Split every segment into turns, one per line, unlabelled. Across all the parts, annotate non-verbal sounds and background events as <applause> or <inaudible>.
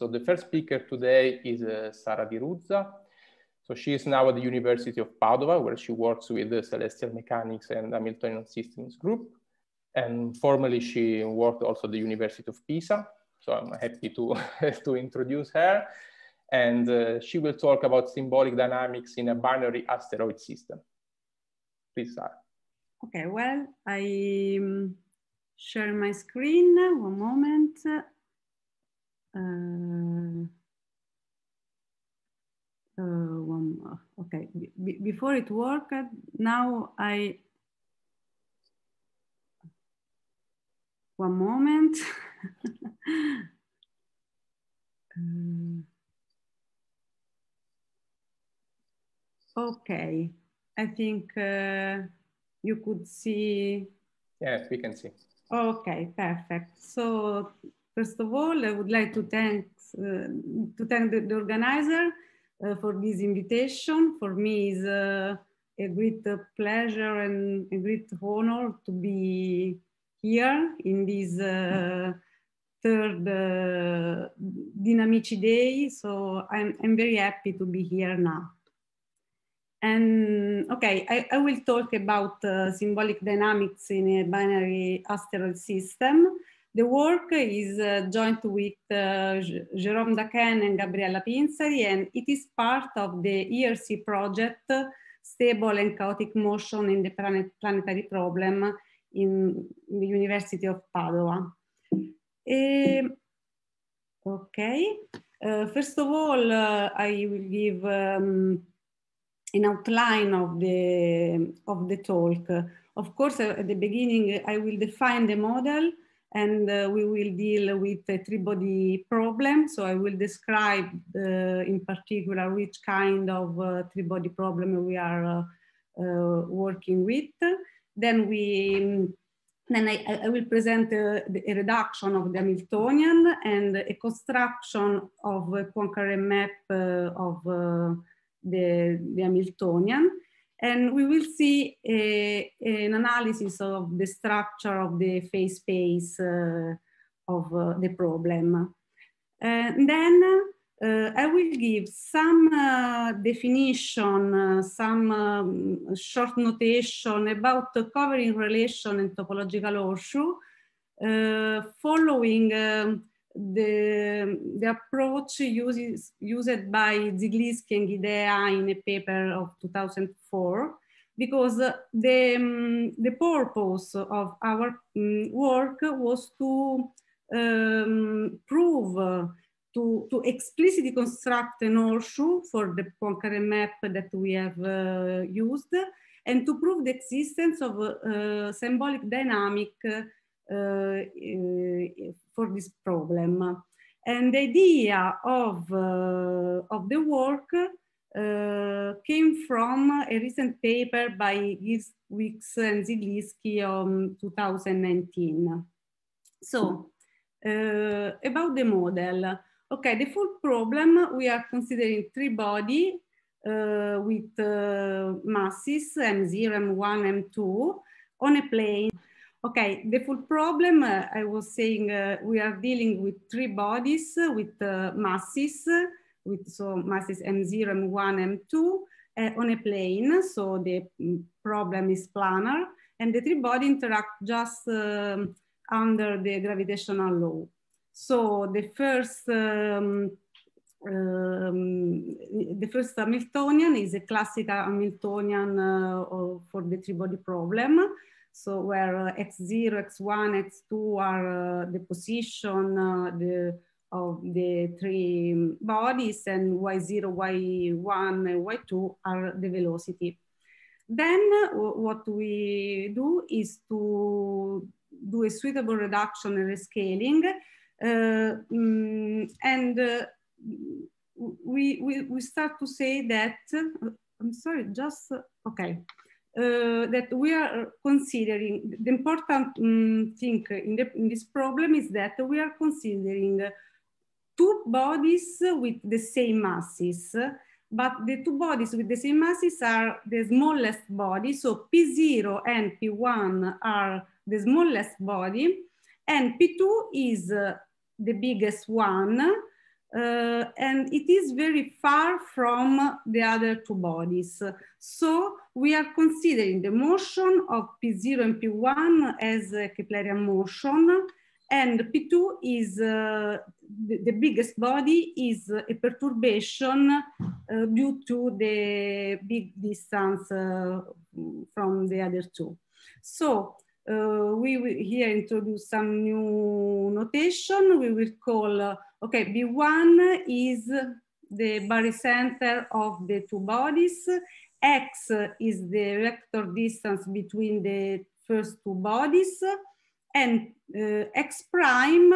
So the first speaker today is uh, Sara Di Ruzza. So she is now at the University of Padova, where she works with the uh, celestial mechanics and Hamiltonian systems group. And formerly she worked also at the University of Pisa. So I'm happy to, <laughs> to introduce her. And uh, she will talk about symbolic dynamics in a binary asteroid system. Please, Sara.
Okay, well, I um, share my screen, one moment. Um, one more. Okay, before it worked, now I, one moment. um, <laughs> okay, I think uh, you could see.
Yes, we can see.
Okay, perfect. So First of all, I would like to thank, uh, to thank the, the organizer uh, for this invitation. For me, is uh, a great pleasure and a great honor to be here in this uh, third uh, Day. So I'm, I'm very happy to be here now. And okay, I, I will talk about uh, symbolic dynamics in a binary asteroid system. The work is uh, joint with uh, Jérôme Daken and Gabriella Pinsari, and it is part of the ERC project, Stable and Chaotic Motion in the Planet Planetary Problem in the University of Padua. Um, ehm, okay, uh, first of all, uh, I will give um, an outline of the, of the talk. Of course, uh, at the beginning, I will define the model and uh, we will deal with a three-body problem. So I will describe uh, in particular which kind of uh, three-body problem we are uh, uh, working with. Then we then I, I will present a, uh, a, reduction of the Hamiltonian and a construction of a Poincaré map of the, the Hamiltonian. And we will see a, eh, an analysis of the structure of the phase space uh, of uh, the problem. And then uh, I will give some definition, some um, short notation about the covering relation and topological horseshoe, following the, the approach uses, used by Ziglinski and Gidea in a paper of 2004 because the, um, the purpose of our um, work was to um, prove uh, to, to explicitly construct an horseshoe for the Poincare map that we have uh, used and to prove the existence of uh, symbolic dynamic Eh, eh, for this problem. And the idea of, eh, of the work uh, came from a recent paper by Giz, Wicks and Ziliski on 2019. So, uh, about the model. Okay, the full problem, we are considering three body uh, with masses M0, M1, M2 on a plane. Okay, the full problem, uh, I was saying, uh, we are dealing with three bodies, uh, with uh, masses, uh, with so masses M0, M1, M2, on a plane, so the mm, problem is planar, and the three body interact just um, under the gravitational law. So the first, um, um, the first Hamiltonian is a classical Hamiltonian uh, for the three-body problem, so where x0, x1, x2 are uh, the position uh, the, of the three bodies and y0, y1, y2 are the velocity. Then uh, what we do is to do a suitable reduction and rescaling. Uh, mm, and uh, we, we, we start to say that, I'm sorry, just, okay uh, that we are considering the important um, thing in, the, in, this problem is that we are considering two bodies with the same masses, but the two bodies with the same masses are the smallest body. So P0 and P1 are the smallest body, and P2 is uh, the biggest one, uh, and it is very far from the other two bodies. So we are considering the motion of P0 and P1 as a Keplerian motion, and P2 is uh, the, the, biggest body is a perturbation uh, due to the big distance uh, from the other two. So uh, we will here introduce some new notation. We will call, uh, okay, B1 is the barycenter of the two bodies. X is the vector distance between the first two bodies. And uh, X prime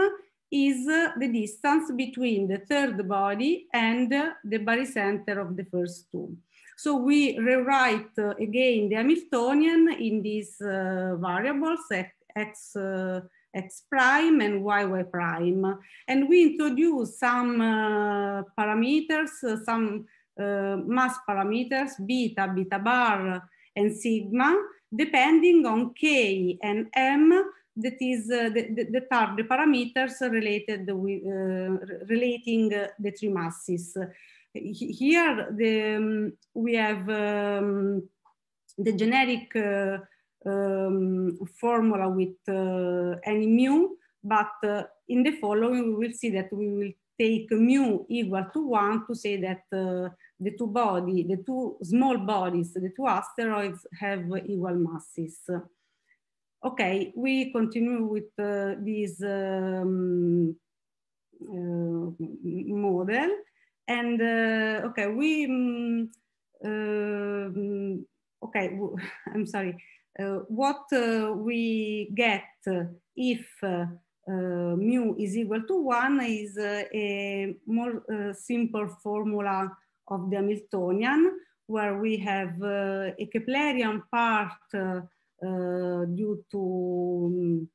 is the distance between the third body and the barycenter of the first two. So we rewrite uh, again the Hamiltonian in these uh, variables x, uh, x prime and y y prime. And we introduce some uh, parameters, uh, some uh, mass parameters, beta, beta bar, and sigma, depending on k and m that is uh, the, that are the parameters related with, uh, relating uh, the three masses here the, um, we have um, the generic uh, um, formula with uh, any mu, but uh, in the following we will see that we will take mu equal to one to say that uh, the two body, the two small bodies, the two asteroids have equal masses. Okay, we continue with uh, this um, uh, model and uh, okay, we um, okay, <laughs> I'm sorry. Uh, what we get if mu is equal to one is a more simple formula of the Hamiltonian, where we have a Keplerian part uh, due to um,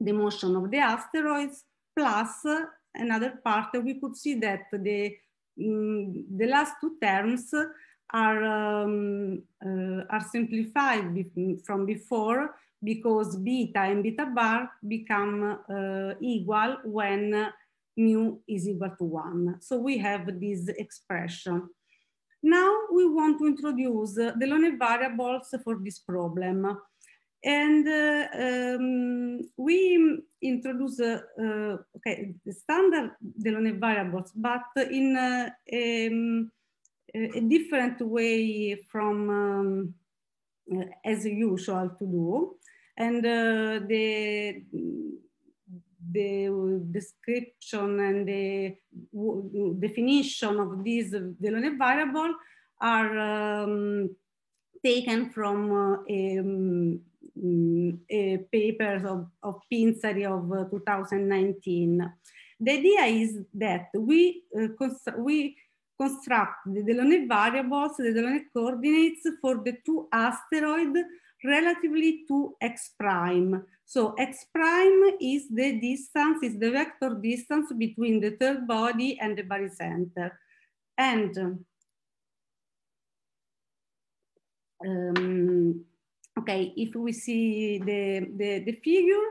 the motion of the asteroids, plus uh, another part we could see that the mm, the last two terms are, um, uh, are simplified be from before because beta and beta bar become uh, equal when mu is equal to one. So we have this expression. Now we want to introduce the learning variables for this problem. And um, we introduce eh, okay the standard Delaunay variables, but in eh, ehm, eh, a different way from um, as usual to do. And uh, the, the description and the definition of these Delaunay variable are um, taken from uh, a Mm, eh, papers of, of Pinsari of uh, 2019. The idea is that we, uh, we construct the Delaunay variables, the Delaunay coordinates for the two asteroids relatively to x prime. So x prime is the distance, is the vector distance between the third body and the barycenter. And um, Okay, if we see the, the, the figure,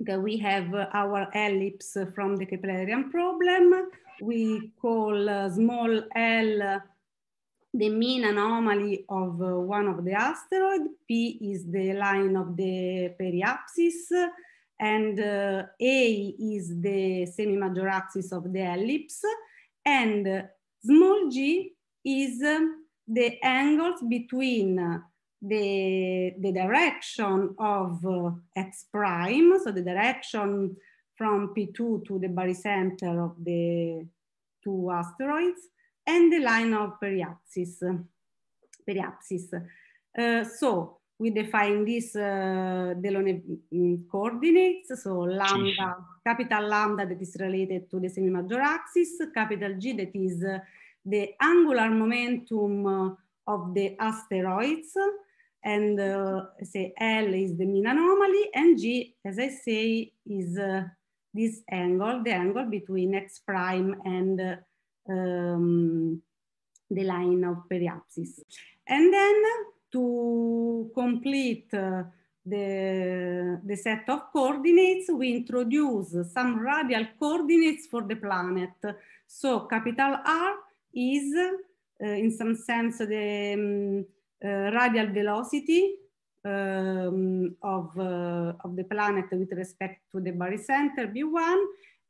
okay, we have our ellipse from the Keplerian problem. We call uh, small l the mean anomaly of uh, one of the asteroid. P is the line of the periapsis and uh, A is the semi-major axis of the ellipse and small g is uh, the angles between uh, the, the direction of x prime, so the direction from P2 to the barycenter of the two asteroids, and the line of periapsis. periapsis. Uh, so we define this uh, Delaunay mm, coordinates, so lambda, capital lambda that is related to the semi-major axis, capital G that is uh, the angular momentum uh, of the asteroids, and uh, eh, say L is the mean anomaly and G, as I say, is uh, this angle, the angle between X prime and uh, um, the line of periapsis. And then to complete eh, the, the set of coordinates, we introduce some radial coordinates for the planet. So capital R is, in some sense, the um, Eh, radial velocity um, of, eh, of the planet with respect to the barycenter B1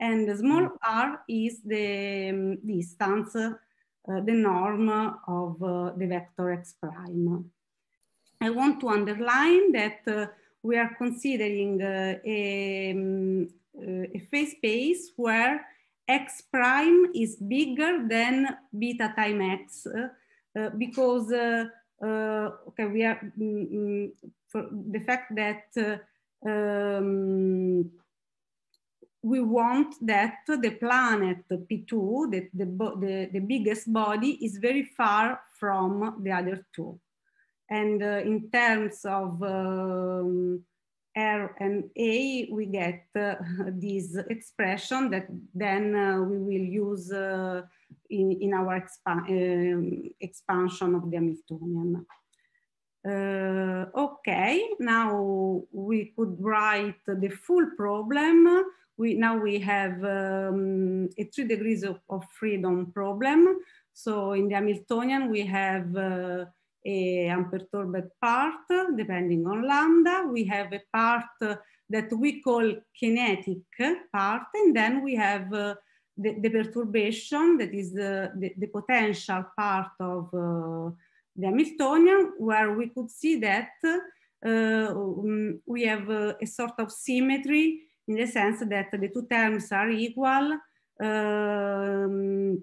and the small mm. r is the um, distance, eh, the norm of the vector x prime. I want to underline that we are considering a, um, a phase space where x prime is bigger than beta time x uh, uh, because uh, uh, okay, we are mm, mm, for the fact that uh, um, we want that the planet P2, the, the, the, the, biggest body, is very far from the other two. And uh, in terms of um, and A, we get uh, <laughs> this expression that then uh, we will use uh, in, in, our expa um, expansion of the Hamiltonian. Uh, okay, now we could write the full problem. We, now we have um, a three degrees of, of, freedom problem. So in the Hamiltonian, we have uh, Eh, unperturbed part, depending on lambda. We have a part that we call kinetic part, and then we have uh, the, the, perturbation, that is the, uh, the, the potential part of uh, the Hamiltonian, where we could see that uh, um, we have uh, a sort of symmetry in the sense that the two terms are equal. Um,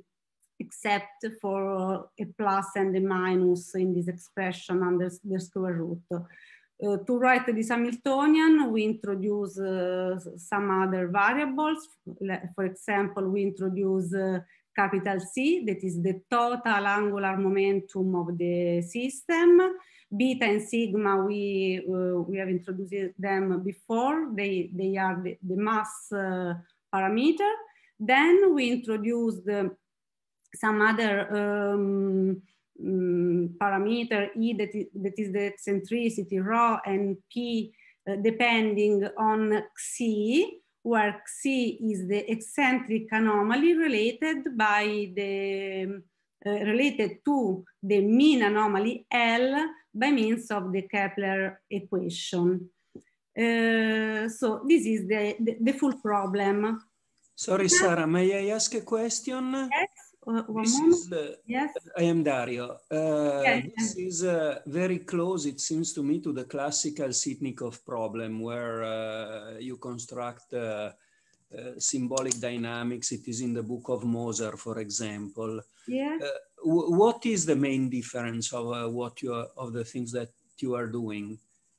except for uh, a plus and a minus in this expression under the square root. Uh, to write this Hamiltonian, we introduce uh, some other variables. For example, we introduce uh, capital C, that is the total angular momentum of the system. Beta and sigma, we, uh, we have introduced them before. They, they are the, the mass uh, parameter. Then we introduce the some other um, um, parameter E that is, that is the eccentricity rho and P uh, depending on Xi, where Xi is the eccentric anomaly related by the um, uh, related to the mean anomaly L by means of the Kepler equation. Uh, so this is the, the, the full problem.
Sorry, Sarah, may I ask a question? Yes?
Uh, one this moment. Is, uh, yes.
I am Dario. Uh, yes. This is uh, very close, it seems to me, to the classical Sitnikov problem where uh, you construct uh, symbolic dynamics. It is in the book of Moser, for example. Yeah. what is the main difference of what you are, of the things that you are doing?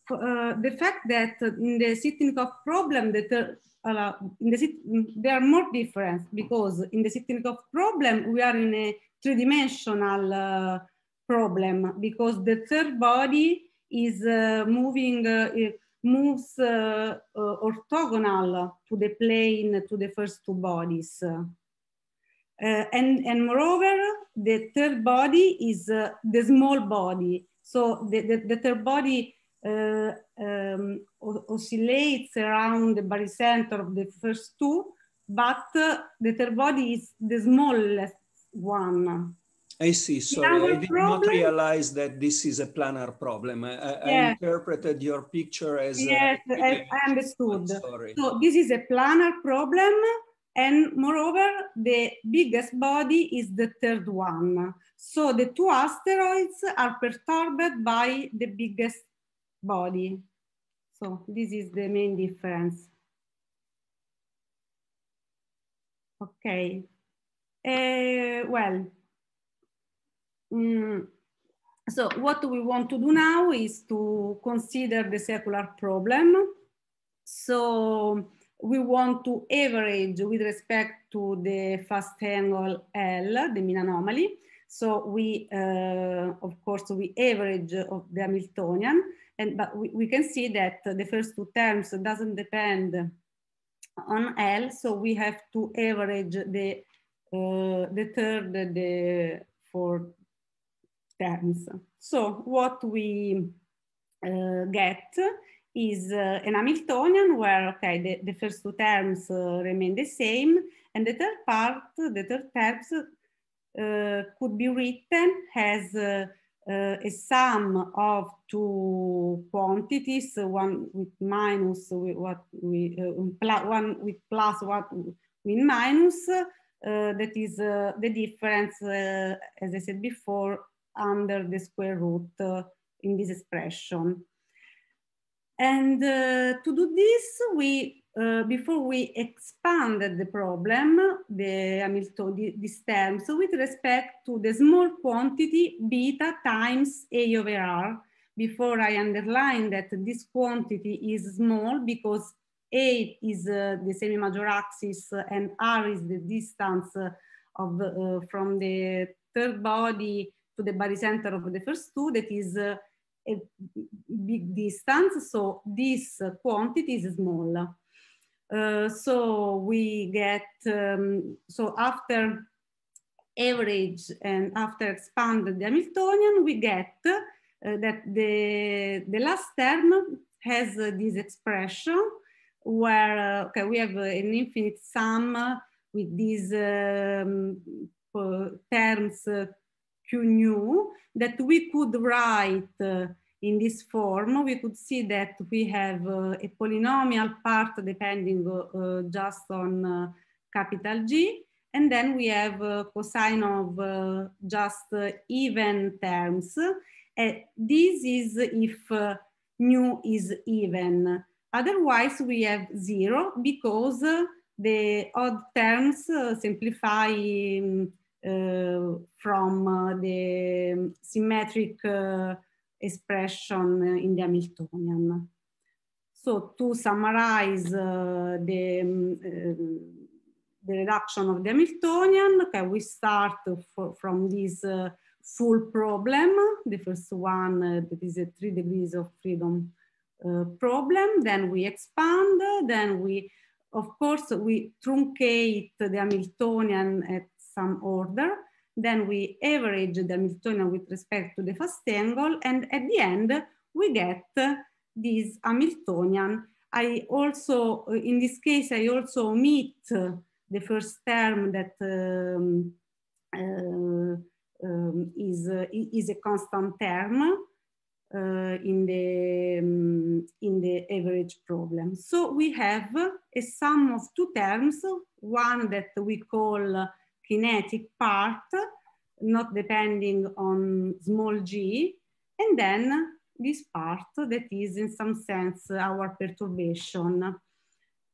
the fact that in the Sitnikov problem, the uh, in the mm, there are more difference because in the system of problem we are in a three-dimensional uh, problem because the third body is uh, moving uh, moves uh, orthogonal to the plane to the first two bodies and and moreover the third body is the small body so the, the, the third body uh, um, oscillates around the barycenter of the first two, but uh, the third body is the smallest one.
I see. Sorry, I did problem, not realize that this is a planar problem. I, yes. I interpreted your picture as. Uh, yes, I understood. I'm sorry.
So this is a planar problem, and moreover, the biggest body is the third one. So the two asteroids are perturbed by the biggest body. So this is the main difference. Okay. Uh, well, mm, so what we want to do now is to consider the circular problem. So we want to average with respect to the fast angle L, the mean anomaly. So we, uh, of course, we average of the Hamiltonian. And, but we, we can see that the first two terms doesn't depend on L, so we have to average the, uh, the third, the fourth terms. So what we uh, get is uh, an Hamiltonian where, okay, the, the first two terms uh, remain the same, and the third part, the third terms, uh, could be written as uh, uh, a sum of two quantities, one with minus what we uh, um, one with plus what with minus. Uh, that is uh, the difference, uh, as I said before, under the square root uh, in this expression. And uh, to do this, we uh, before we expanded the problem, the Hamilton, this term, so with respect to the small quantity beta times A over R, before I underline that this quantity is small because A is uh, the semi-major axis and R is the distance uh, of, uh, from the third body to the barycenter of the first two, that is uh, a big distance, so this quantity is small. Uh, so we get, um, so after average and after expanded Hamiltonian, we get uh, that the, the last term has uh, this expression where, uh, okay, we have uh, an infinite sum with these um, terms q nu that we could write in this form, we could see that we have uh, a polynomial part depending uh, uh, just on capital G, and then we have cosine of just even terms. this is if nu is even. Otherwise, we have zero because the odd terms simplify um, uh, from uh, the symmetric uh, expression in the Hamiltonian. So to summarize uh, the, um, uh, the reduction of the Hamiltonian, okay, we start from this uh, full problem, the first one uh, that is a three degrees of freedom uh, problem, then we expand, then we, of course, we truncate the Hamiltonian at some order, Then we average the Hamiltonian with respect to the fast angle. And at the end, we get this Hamiltonian. I also, in this case, I also omit the first term that um, uh, um, is, uh, is a constant term uh, in, the, um, in the average problem. So we have a sum of two terms, one that we call kinetic part, not depending on small g, and then this part that is in some sense our perturbation.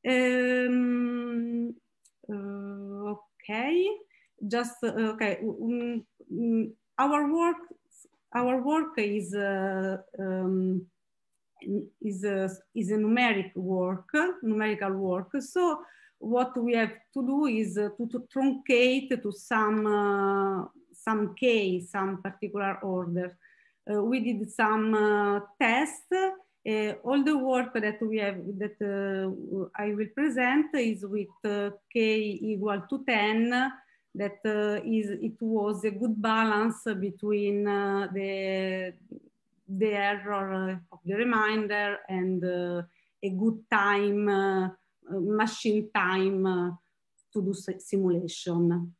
Um, uh, okay, just uh, okay. Um, our work, our work is uh, um, is a, uh, is a numeric work, numerical work. So what we have to do is uh, to, to truncate to some, uh, some K, some particular order. Uh, we did some tests uh, all the work that we have that uh, I will present is with uh, k equal to 10 That is, it was a good balance between the the error of the reminder and a good time machine time uh, to do simulation.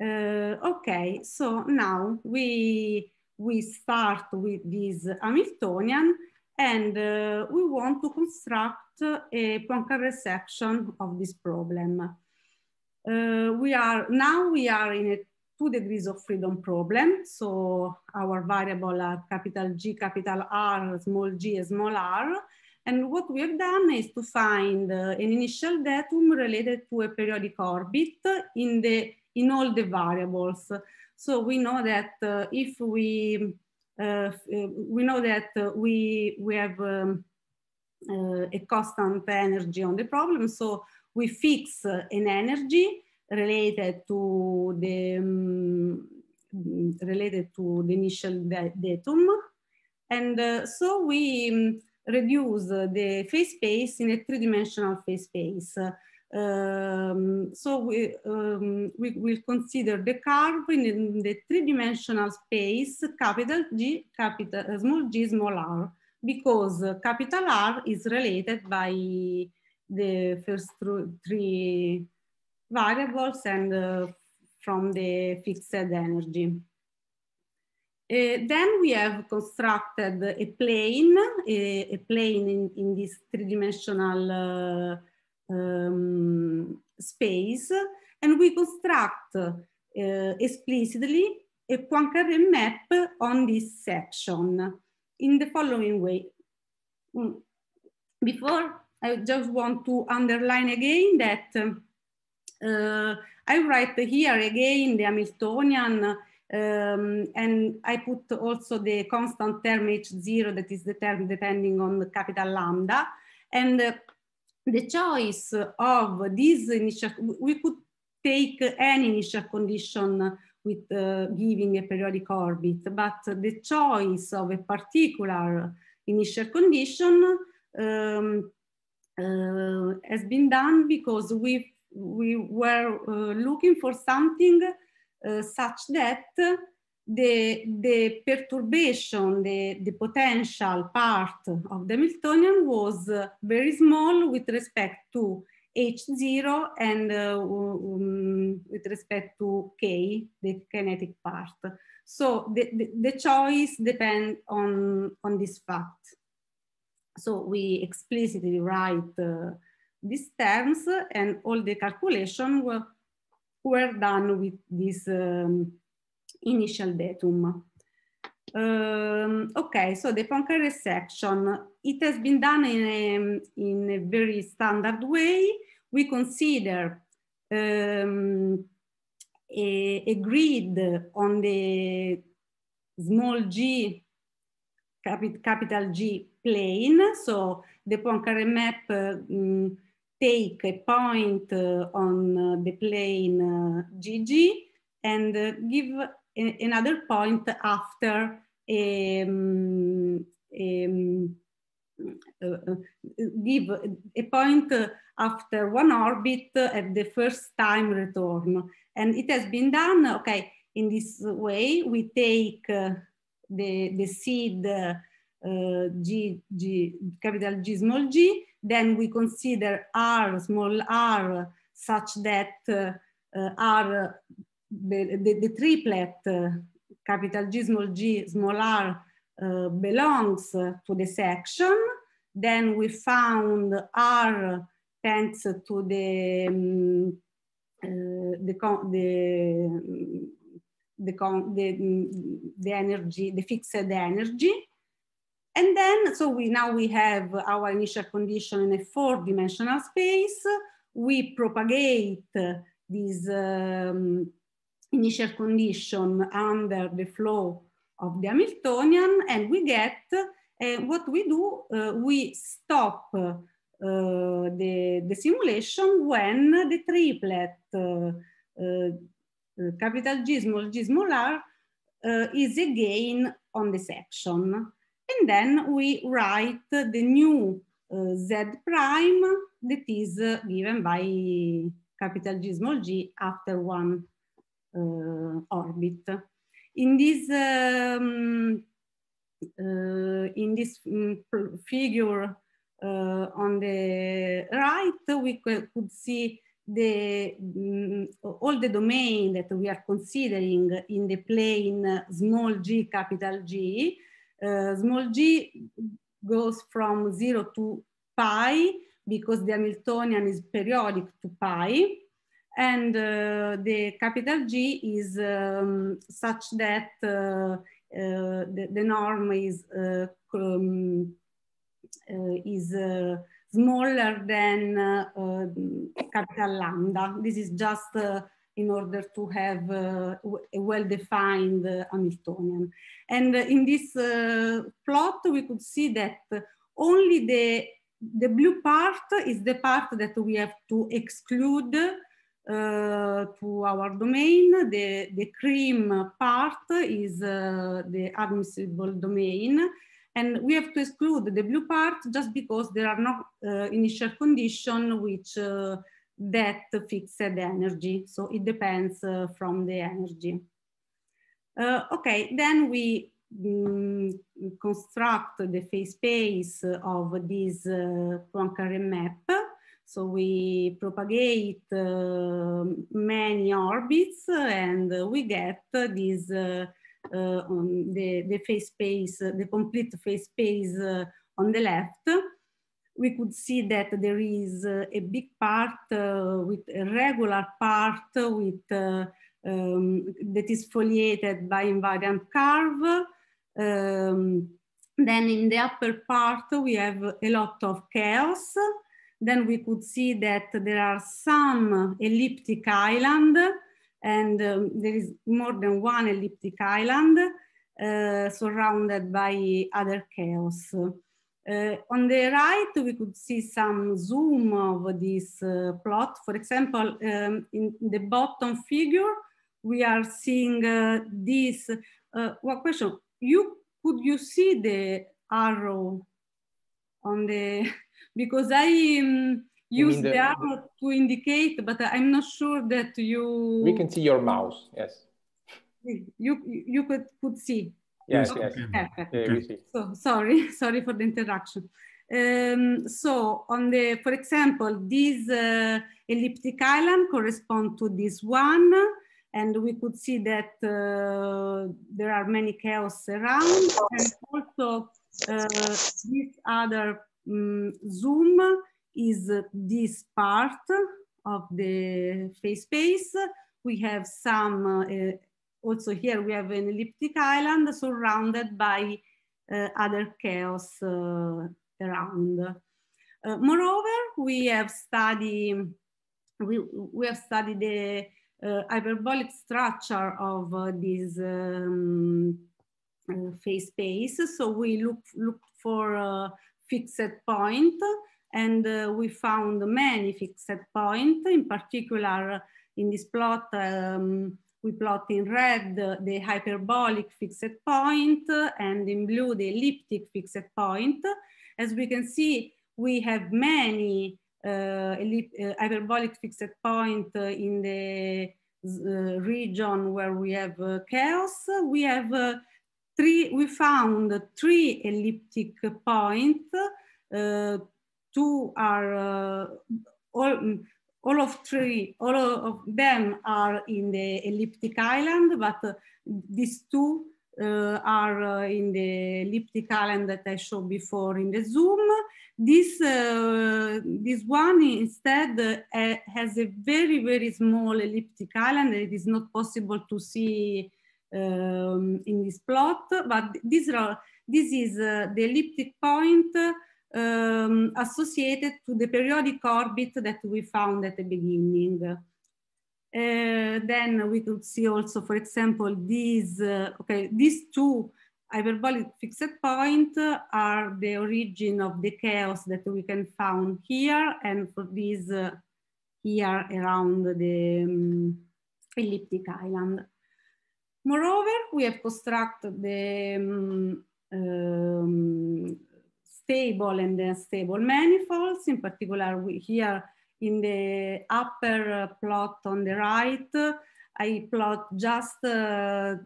Uh, okay, so now we, we start with this Hamiltonian and uh, we want to construct a Poincaré section of this problem. Uh, we are now we are in a two degrees of freedom problem. So our variable are capital G, capital R, small g, small r, and what we have done is to find uh, an initial datum related to a periodic orbit in, the, in all the variables. So we know that uh, if we, uh, uh we know that uh, we, we have um, uh, a constant energy on the problem. So we fix an energy related to the, um, related to the initial datum. And so we, um, reduce the phase space in a three-dimensional phase space. Um, so we, um, we will consider the curve in the three-dimensional space capital G, capital, uh, small g, small r, because uh, capital R is related by the first three variables and uh, from the fixed energy. Uh, then we have constructed a plane, a, eh, a plane in, in, this three-dimensional uh, um, space, and we construct uh, explicitly a Poincaré map on this section in the following way. Mm. Before, I just want to underline again that I write here again the Hamiltonian um, and I put also the constant term H0, that is the term depending on the capital lambda. And uh, the choice of this initial, we could take any initial condition with uh, giving a periodic orbit, but the choice of a particular initial condition um, uh, has been done because we, we were uh, looking for something uh, such that the, the perturbation, the, the potential part of the Hamiltonian was uh, very small with respect to H0 and uh, um, with respect to K, the kinetic part. So the, the, the choice depends on, on this fact. So we explicitly write uh, these terms and all the calculation were were done with this um, initial datum. Um, okay, so the Poincare section, it has been done in a, in a very standard way. We consider um, a, a, grid on the small g, capital G plane. So the Poincare map uh, mm, take a point uh, on uh, the plane uh, GG and give a, another point after um, um, uh, give a point after one orbit at the first time return. And it has been done, okay, in this way, we take uh, the, the seed uh, Eh, g, G, capital G small g, then we consider R small r such that uh, R, the, the, triplet capital G small g small r eh, belongs to the section. Then we found R thanks to the, um, the, the, the, the, mm, the energy, the fixed energy. And then, so we now we have our initial condition in a four-dimensional space. We propagate this um, initial condition under the flow of the Hamiltonian, and we get uh, what we do, uh, we stop uh, the, the simulation when the triplet uh, uh, uh, capital G, small g, small r is again on the section. And then we write the new uh, z prime that is uh, given by capital G small g after one uh, orbit. In this, um, uh, in this mm, figure uh, on the right, we could see the, um, all the domain that we are considering in the plane small g capital G uh, small g goes from 0 to pi because the Hamiltonian is periodic to pi. And uh, the capital G is um, such that uh, uh the, the, norm is, uh, um, is smaller than capital lambda. This is just in order to have uh, a well-defined uh, Hamiltonian. And in this uh, plot, we could see that only the, the blue part is the part that we have to exclude uh, to our domain. The, the cream part is uh, the admissible domain. And we have to exclude the blue part just because there are no uh, initial condition which that fixed energy. So it depends uh, from the energy. Uh, okay, then we mm, construct the phase space of this uh, Poincaré map. So we propagate uh, many orbits and we get this, uh, uh, on the, the phase space, the complete phase space uh, on the left we could see that there is uh, a big part uh, with a regular part with uh, um, that is foliated by invariant curve. Um, then in the upper part, we have a lot of chaos. Then we could see that there are some elliptic island and um, there is more than one elliptic island uh, surrounded by other chaos. Uh, on the right, we could see some zoom of this uh, plot. For example, um, in the bottom figure, we are seeing uh, this. what question? You could you see the arrow on the? <laughs> Because I um,
use the, the arrow
to indicate, but I'm not sure that you.
We can see your mouse. Yes.
You you could could see. Yes, okay. yes. Perfect. Okay. So sorry, <laughs> sorry for the interruption. Um, so on the, for example, this uh, elliptic island correspond to this one, and we could see that uh, there are many chaos around, and also uh, this other um, zoom is this part of the face space. We have some uh, also here we have an elliptic island surrounded by uh, other chaos uh, around. Uh, moreover, we have studied we, we have studied the uh, hyperbolic structure of uh, this um, uh, phase space. So we look look for a fixed point, and we found many fixed points. In particular, in this plot. Um, we plot in red the hyperbolic fixed point and in blue the elliptic fixed point. As we can see, we have many uh, uh hyperbolic fixed point uh, in the uh, region where we have chaos. We have three, we found three elliptic points. Uh, two are uh, all, all of three, all of them are in the elliptic island, but uh, these two uh, are uh, in the elliptic island that I showed before in the zoom. This, uh, this one instead uh, has a very, very small elliptic island. It is not possible to see um, in this plot, but these are, this is uh, the elliptic point um, associated to the periodic orbit that we found at the beginning. Uh, then we could see also, for example, these, uh, okay, these two hyperbolic fixed point are the origin of the chaos that we can found here and for these uh, here around the um, elliptic island. Moreover, we have constructed the um, um, stable and unstable manifolds. In particular, we, here in the upper plot on the right, I plot just uh,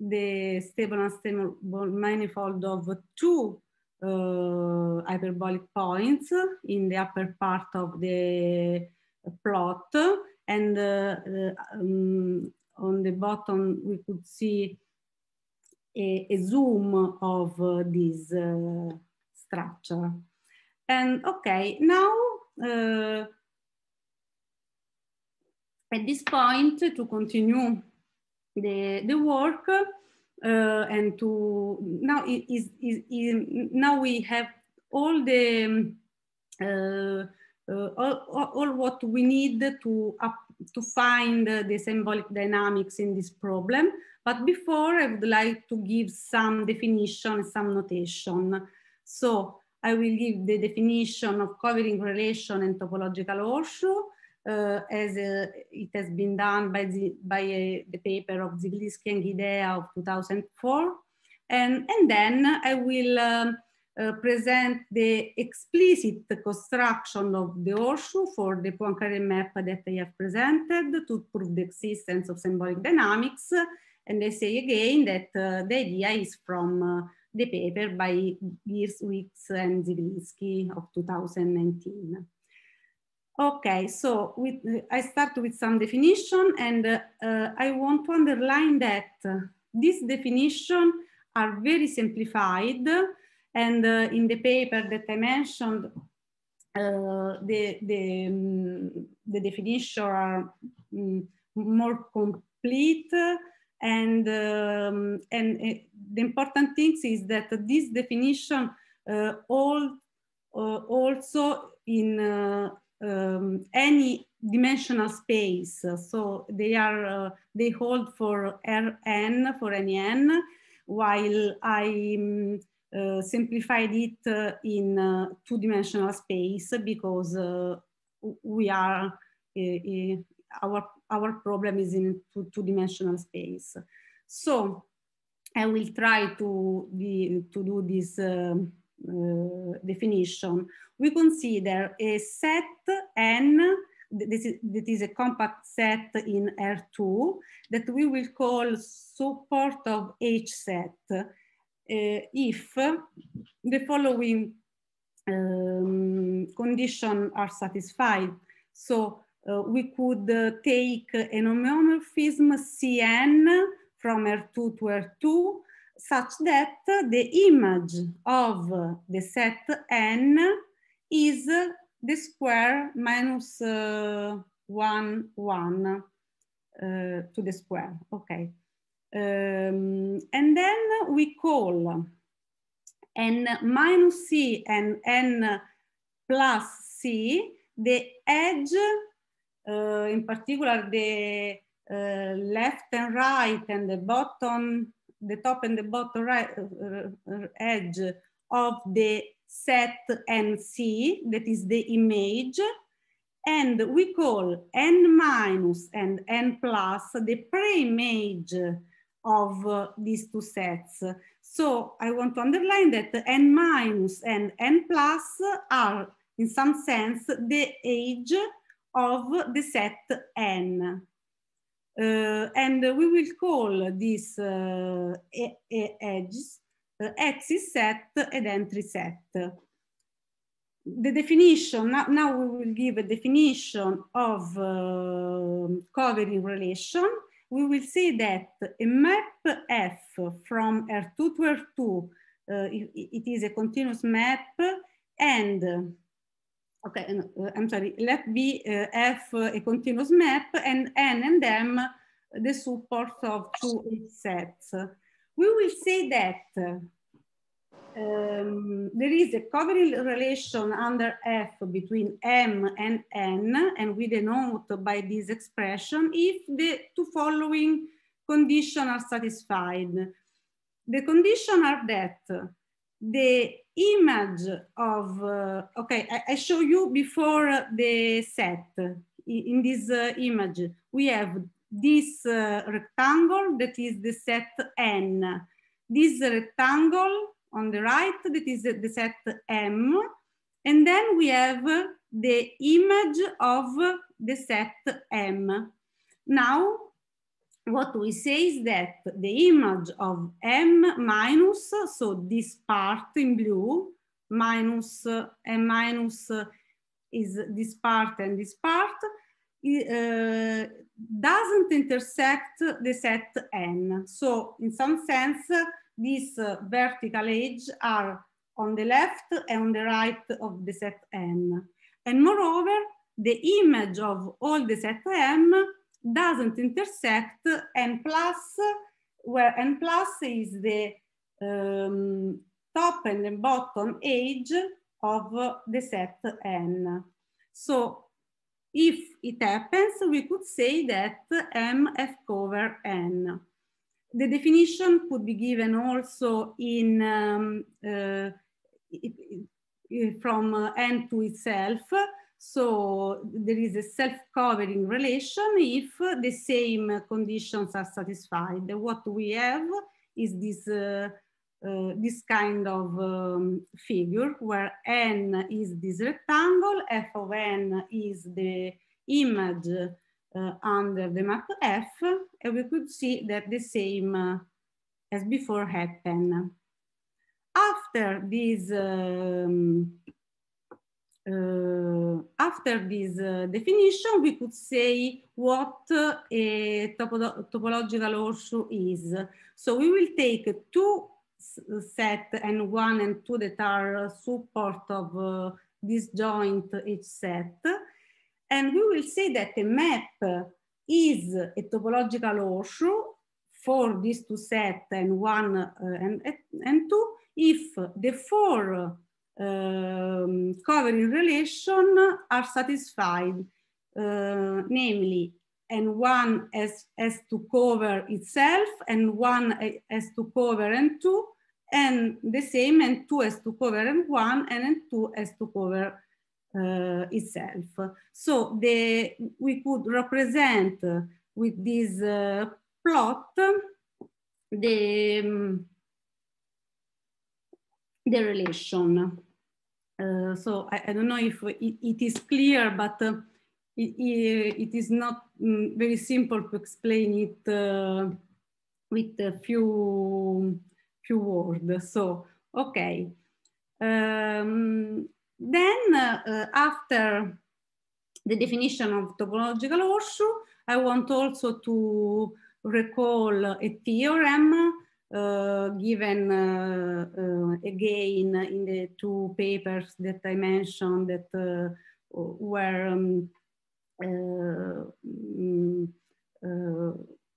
the stable and unstable manifold of two uh, hyperbolic points in the upper part of the plot and uh, uh um, on the bottom we could see a, a zoom of uh, this uh, structure. And okay, now uh, eh, at this point to continue the, the work uh, and to now is, is, is, now we have all the uh, all, all, what we need to up, to find the symbolic dynamics in this problem but before i would like to give some definition some notation so I will give the definition of covering relation and topological horseshoe uh, as uh, it has been done by the, by, uh, the paper of Zigliski and Gidea of 2004. And, and then I will um, uh, present the explicit construction of the horseshoe for the Poincaré map that I have presented to prove the existence of symbolic dynamics. And I say again that uh, the idea is from uh, the paper by Gears, Wicks, and Zivinsky of 2019. Okay, so with, I start with some definition and uh, uh, I want to underline that these definitions are very simplified and uh, in the paper that I mentioned, uh, the, the, um, the definition are um, more complete and, um, and uh, the important things is that this definition uh, all, uh, also in uh, um, any dimensional space. So they are uh, they hold for Rn for any n, while I um, uh, simplified it uh, in two-dimensional space because we are our our problem is in two-dimensional space. So I will try to, the, to do this um, uh, definition. We consider a set N, this is, that is a compact set in R2, that we will call support of H set uh, if the following um, are satisfied. So uh, we could uh, take an homeomorphism Cn from R2 to R2 such that the image of the set N is the square minus uh, 1, 1 uh, to the square, okay. Um, and then we call n minus c and n plus c the edge, uh, in particular the Uh, left and right and the bottom, the top and the bottom right, uh, uh, edge of the set NC, that is the image, and we call n minus and n plus the pre-image of uh, these two sets. So I want to underline that n minus and n plus are in some sense the age of the set n. Uh, and we will call these uh, edges exit uh, set and entry set. The definition, now, now we will give a definition of covering relation we will see that a map F from R2 to R2, uh, it, it is a continuous map and Okay, uh, I'm sorry. Let B uh, F uh, a continuous map and N and M the support of two sets. We will say that um, there is a covering relation under F between M and N, and we denote by this expression if the two following conditions are satisfied. The conditions are that the image of, uh, okay, I, I, show you before the set. In, this uh, image, we have this uh, rectangle that is the set N. This rectangle on the right, that is the set M. And then we have the image of the set M. Now what we say is that the image of M minus, so this part in blue, minus uh, M minus uh, is this part and this part, uh, doesn't intersect the set N. So in some sense, these uh, vertical edge are on the left and on the right of the set N. And moreover, the image of all the set M doesn't intersect n plus, where n plus is the um, top and the bottom edge of the set n. So if it happens, we could say that M F cover N. The definition could be given also in um, uh, from N to itself, so there is a self-covering relation if the same conditions are satisfied. What we have is this, uh, uh, this kind of um, figure where n is this rectangle, f of n is the image uh, under the map f, and we could see that the same uh, as before happen. After this um, uh, after this uh, definition, we could say what uh, a topo topological horseshoe is. So we will take two set and one and 2 that are support of uh, disjoint each set. And we will say that a map is a topological horseshoe for these two sets and one uh, and, and 2 if the four um, covering relation are satisfied, uh, namely, and one has, has to cover itself, and one has to cover and two, and the same, and two has to cover and one, and two has to cover uh, itself. So the, we could represent uh, with this eh, plot the um, the relation. Uh, so I, I, don't know if it, it is clear, but uh, it, it is not um, very simple to explain it uh, with a few, few words. So, okay. Um, then uh, uh, after the definition of topological horseshoe, I want also to recall a theorem uh, given uh, uh, again in the two papers that I mentioned that uh, were um, mm,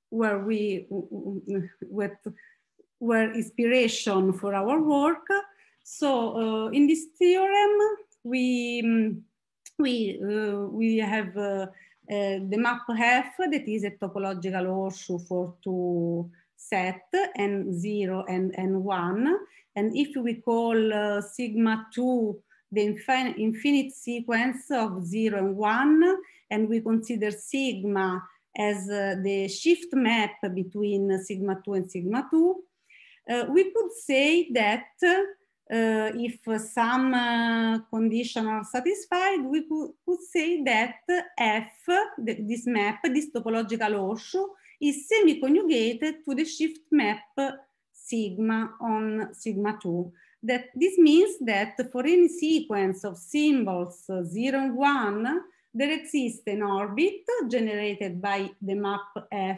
where we <laughs> with were inspiration for our work. So in this theorem, we mm, we we have uh, the map F that is a topological horseshoe for two set n0 and n1. And if we call uh, sigma 2 the infin infinite sequence of 0 and 1, and we consider sigma as uh, the shift map between sigma 2 and sigma 2, uh, we could say that uh, if some uh, condition are satisfied, we could, could say that F, the, this map, this topological horseshoe, is semi-conjugated to the shift map sigma on sigma 2. That this means that for any sequence of symbols 0 and 1, there exists an orbit generated by the map F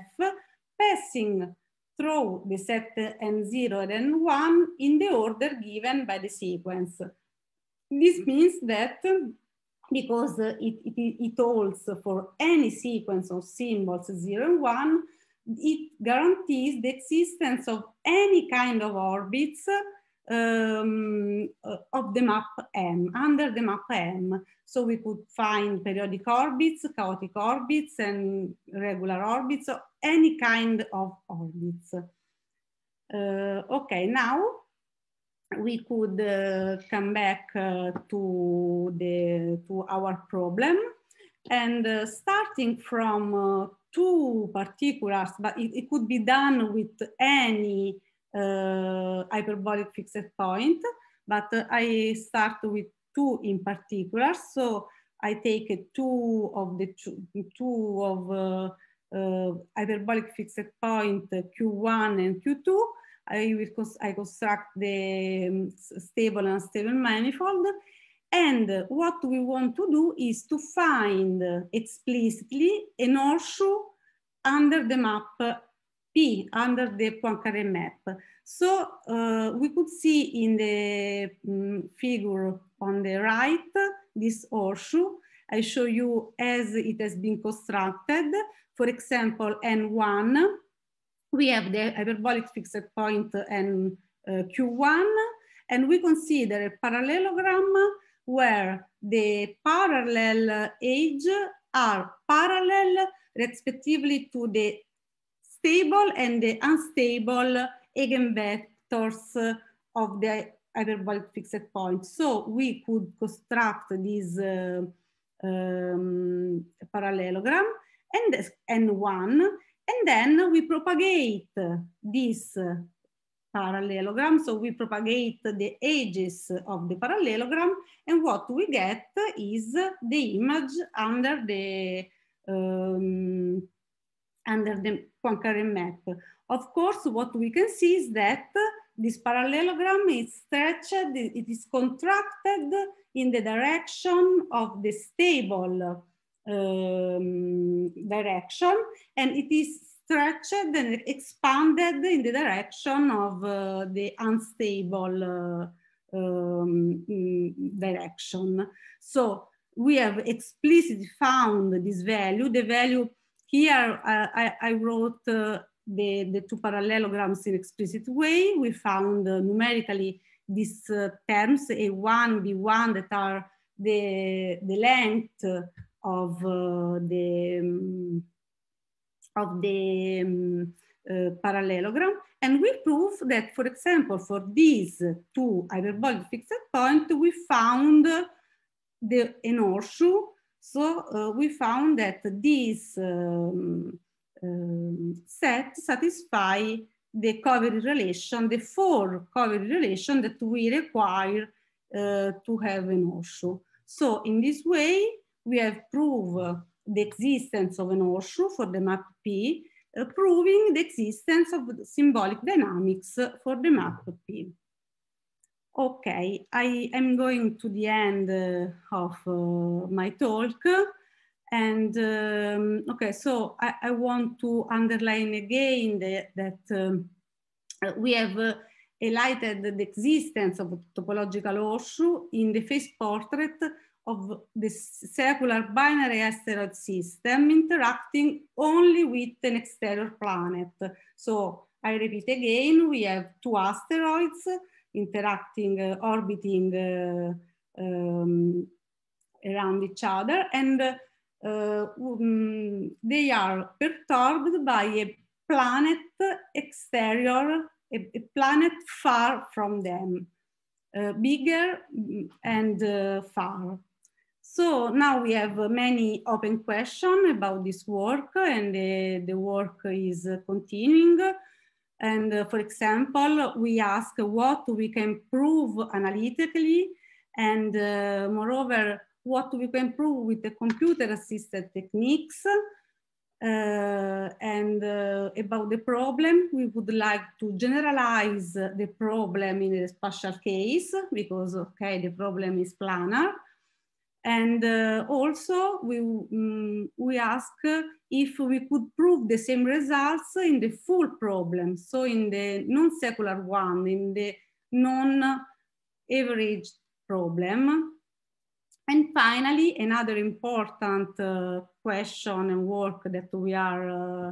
passing through the set N0 and N1 in the order given by the sequence. This means that because uh, it, it, it holds for any sequence of symbols 0 and 1, it guarantees the existence of any kind of orbits um, uh, of the map M, under the map M. So we could find periodic orbits, chaotic orbits, and regular orbits, so any kind of orbits. Uh, okay, now we could uh, come back uh, to, the, to our problem. And uh, starting from uh, two particulars, but it, it, could be done with any uh, hyperbolic fixed point, but uh, I start with two in particular. So I take two of the two, two of hyperbolic fixed point Q1 and Q2 I will cons I construct the um, stable and unstable manifold. And what we want to do is to find explicitly an horseshoe under the map P, under the Poincaré map. So uh, we could see in the um, figure on the right, this horseshoe. I show you as it has been constructed. For example, N1 we have the hyperbolic fixed point and uh, Q1, and we consider a parallelogram where the parallel edges are parallel respectively to the stable and the unstable eigenvectors of the hyperbolic fixed point. So we could construct this uh, um, parallelogram and, and one, and then we propagate this parallelogram. So we propagate the edges of the parallelogram and what we get is the image under the um, under the Poincaré map. Of course, what we can see is that this parallelogram is stretched, it is contracted in the direction of the stable um, direction, and it is stretched and expanded in the direction of uh, the unstable uh, um, mm, direction. So we have explicitly found this value. The value here, uh, I, I, wrote uh, the, the two parallelograms in explicit way. We found uh, numerically these uh, terms, A1, B1, that are the, the length of uh, the um, of the um, uh, parallelogram and we prove that for example for these two hyperbolic fixed points we found the an horseshoe so uh, we found that this um, um set satisfy the coverage relation, the four coverage relation that we require uh, to have an horseshoe. So in this way, we have proved the existence of an horseshoe for the map P, uh, proving the existence of the symbolic dynamics for the map P. Okay, I am going to the end uh, of uh, my talk. And um, okay, so I, I, want to underline again the, that um, we have uh, highlighted the existence of topological horseshoe in the face portrait of this circular binary asteroid system interacting only with an exterior planet. So I repeat again, we have two asteroids interacting, uh, orbiting uh, um, around each other, and uh, um, they are perturbed by a planet exterior, a, a planet far from them, uh, bigger mm, and uh, far. So now we have uh, many open questions about this work and the, the work is uh, continuing. And uh, for example, we ask what we can prove analytically and moreover, what we can prove with the computer assisted techniques. Uh, and about the problem, we would like to generalize the problem in a spatial case because, okay, the problem is planar. And uh, also we, um, we ask uh, if we could prove the same results in the full problem. So in the non-secular one, in the non-average problem. And finally, another important uh, question and work that we are uh,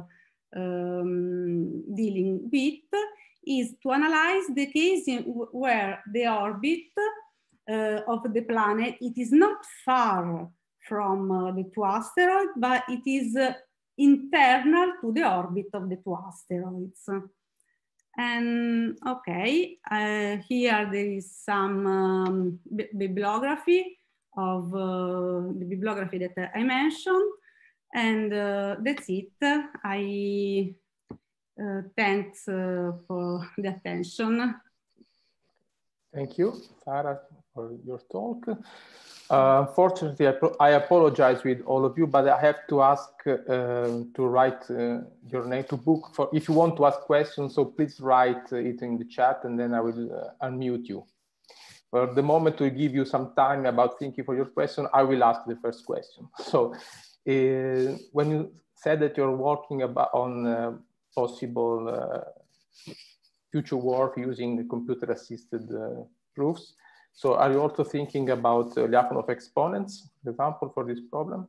um, dealing with is to analyze the case where the orbit uh, of the planet. It is not far from uh, the two asteroids, but it is uh, internal to the orbit of the two asteroids. And okay, uh, here there is some um, bibliography of uh, the bibliography that I mentioned. And uh, that's it. I thanks for the attention.
Thank you, Sarah for your talk. Uh, unfortunately, I, I, apologize with all of you, but I have to ask uh, to write uh, your name to book for if you want to ask questions. So please write uh, it in the chat, and then I will uh, unmute you. For the moment, to give you some time about thinking for your question, I will ask the first question. <laughs> So, uh, when you said that you're working about on possible future work using computer-assisted proofs. So are you also thinking about uh, Lyapunov exponents, for example, for this problem?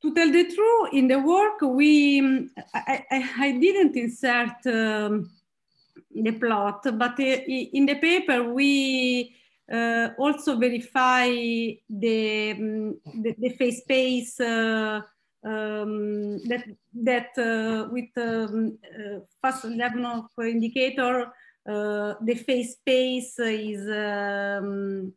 To tell the truth, in the work, we mm, I, I, I didn't insert um, the plot, but uh, in the paper, we uh, also verify the, mm, the, the, phase space uh, um, that, that uh, with um, uh, fast level indicator uh, the phase space is um,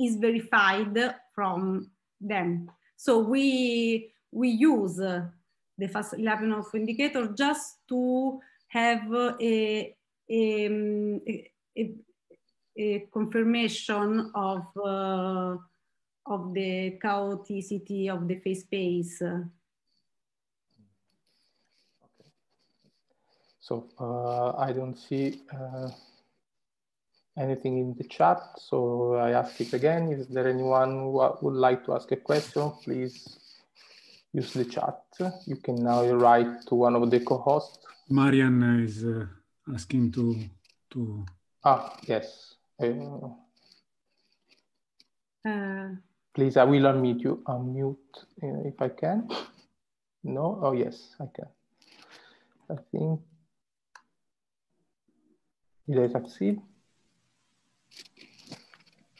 is verified from them. So we we use the fast of indicator just to have a, um, a, a, a confirmation of uh, of the chaoticity of the phase space.
So uh, I don't see uh, anything in the chat. So I ask it again. Is there anyone who would like to ask a question? Please use the chat. You can now write to one of the co-hosts.
Marian is uh, asking to, to...
Ah, yes. Uh, uh. Please, I will unmute you, unmute uh, if I can. No, oh yes, I can. I think guys have seen?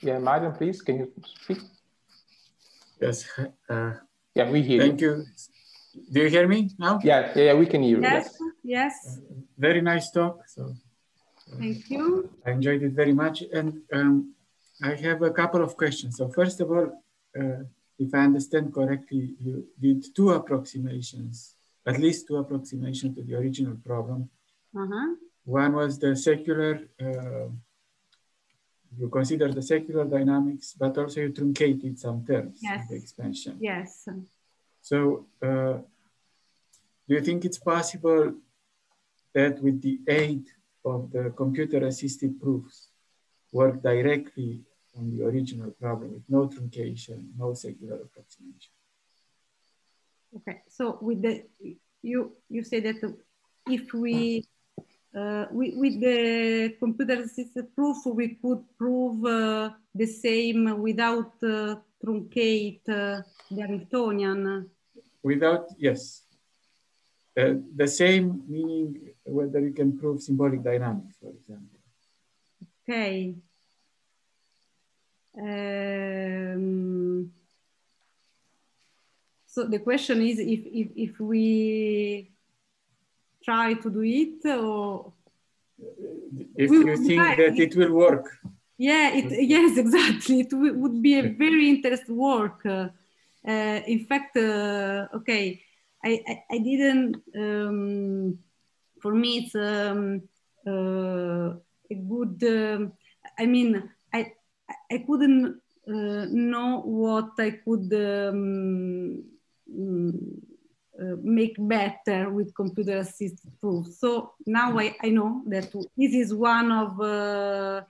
Yeah, Marion, please, can you speak?
Yes. Uh, yeah, we hear Thank you. you. Do you hear me now? Yeah, yeah, yeah we can hear yes,
you. Yes, yes. Uh,
very nice talk. So,
uh, Thank you.
I enjoyed it very much. And um, I have a couple of questions. So first of all, uh, if I understand correctly, you did two approximations, at least two approximations to the original problem. Uh-huh. One was the secular, uh, you consider the secular dynamics, but also you truncated some terms yes. the expansion. Yes. So uh, do you think it's possible that with the aid of the computer-assisted proofs, work directly on the original problem with no truncation, no secular approximation?
Okay, so with the, you, you say that if we uh, with the computer assisted proof, we could prove uh, the same without uh, truncate uh, the Hamiltonian.
Without, yes. Uh, the same meaning whether you can prove symbolic dynamics, for example.
Okay. Um, so the question is if, if, if we try to do it or if we you think that it will work yeah it mm. yes <laughs> exactly it would be a mm. very interesting work uh, uh, in fact uh, okay I, I, I didn't um, for me it's um, uh, a good um, i mean i i couldn't uh, know what i could um, mm, uh, make better with computer assisted proof. So now I, I know that this is one of uh,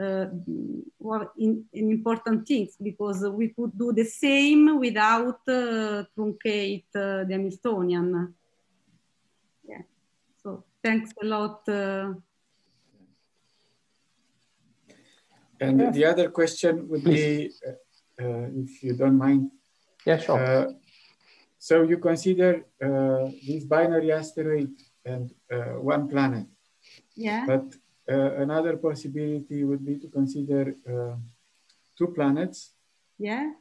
uh, well, in, in important things because we could do the same without uh, truncate uh, the Hamiltonian. Yeah. So thanks a lot. and
the other question would be, if you don't mind. Yeah, sure so you consider uh, this binary asteroid and uh, one planet. Yeah. But uh, another possibility would be to consider uh, two planets. Yeah.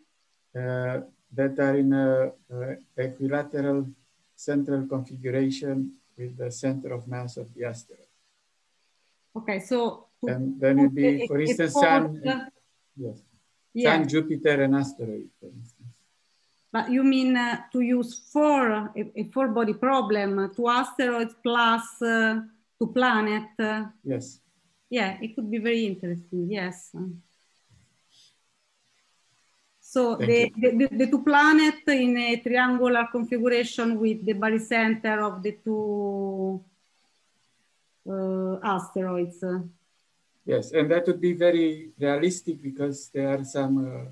Uh, that are in a equilateral central configuration with the center of mass of the asteroid.
Okay, so
and then it'd be, for instance, Sun, yes, yeah. Sun, Jupiter, and asteroid. For instance.
But you mean uh, to use four, a, a, four body problem, uh, two asteroids plus uh, two planet? Uh, yes. Yeah, it could be very interesting, yes. So the, the, the, two planet in a triangular configuration with the barycenter of the two uh, asteroids.
Yes, and that would be very realistic because there are some uh,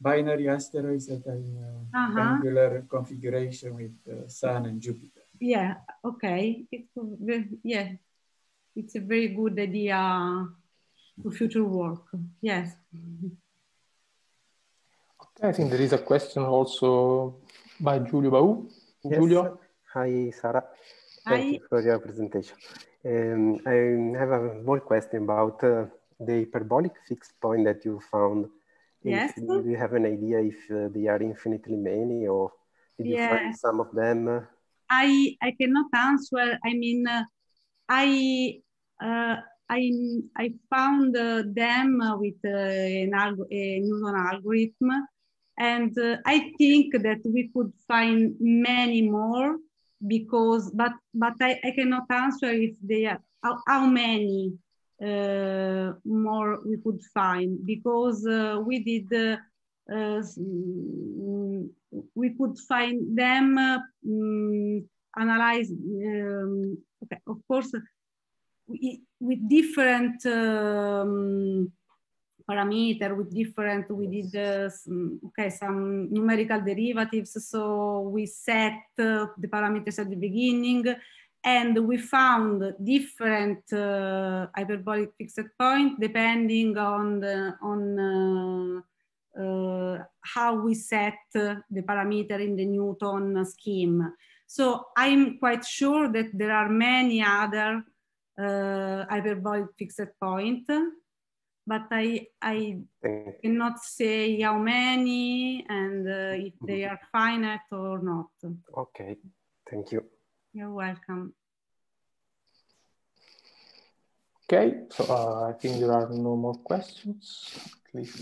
binary asteroids that are in
a uh-huh.
angular configuration with the Sun and Jupiter.
Yeah, okay. It yeah, it's a very good idea for future work. Yes.
Okay, I think there is a question also by Giulio Bau. Yes. Giulio? Hi, Sarah. Thank Hi. you for your presentation. Um, I have a small question about uh, the hyperbolic fixed point that you found yes. do you have an idea if uh, they are infinitely many or did you find some of them?
I, I cannot answer. I mean, uh, I, uh, I, I found uh, them with uh, an alg- a Newton algorithm. And uh, I think that we could find many more because, but, but I, I cannot answer if they are, how, how many uh, more we could find because uh, we did uh, mm, we could find them um, analyze um, okay, of course with different um, parameter with different we did uh, some, mm, okay some numerical derivatives so we set uh, the parameters at the beginning and we found different uh, hyperbolic fixed point depending on, the, on uh, uh, how we set the parameter in the Newton scheme. So I'm quite sure that there are many other uh, hyperbolic fixed point, but I, I cannot say how many and uh, if they mm-hmm. are finite or not.
Okay, thank you.
You're welcome.
Okay, so uh, I think there are no more questions. At least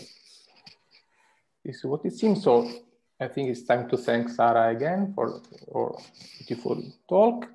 this is what it seems. So I think it's time to thank Sarah again for our beautiful talk.